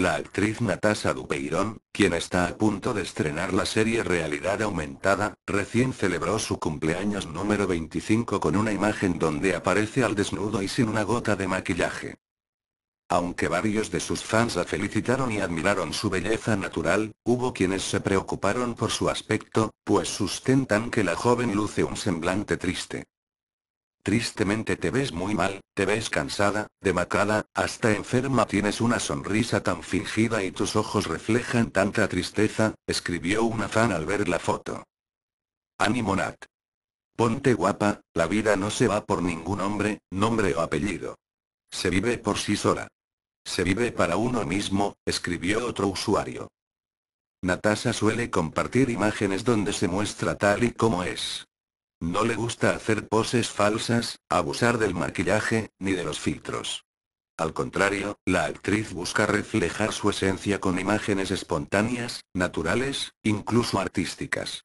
la actriz Natasha Dupeirón, quien está a punto de estrenar la serie Realidad Aumentada, recién celebró su cumpleaños número 25 con una imagen donde aparece al desnudo y sin una gota de maquillaje. Aunque varios de sus fans la felicitaron y admiraron su belleza natural, hubo quienes se preocuparon por su aspecto, pues sustentan que la joven luce un semblante triste. Tristemente te ves muy mal, te ves cansada, demacrada, hasta enferma. Tienes una sonrisa tan fingida y tus ojos reflejan tanta tristeza, escribió una fan al ver la foto. Ánimo Nat. Ponte guapa, la vida no se va por ningún hombre, nombre o apellido. Se vive por sí sola. Se vive para uno mismo, escribió otro usuario. Natasha suele compartir imágenes donde se muestra tal y como es. No le gusta hacer poses falsas, abusar del maquillaje, ni de los filtros. Al contrario, la actriz busca reflejar su esencia con imágenes espontáneas, naturales, incluso artísticas.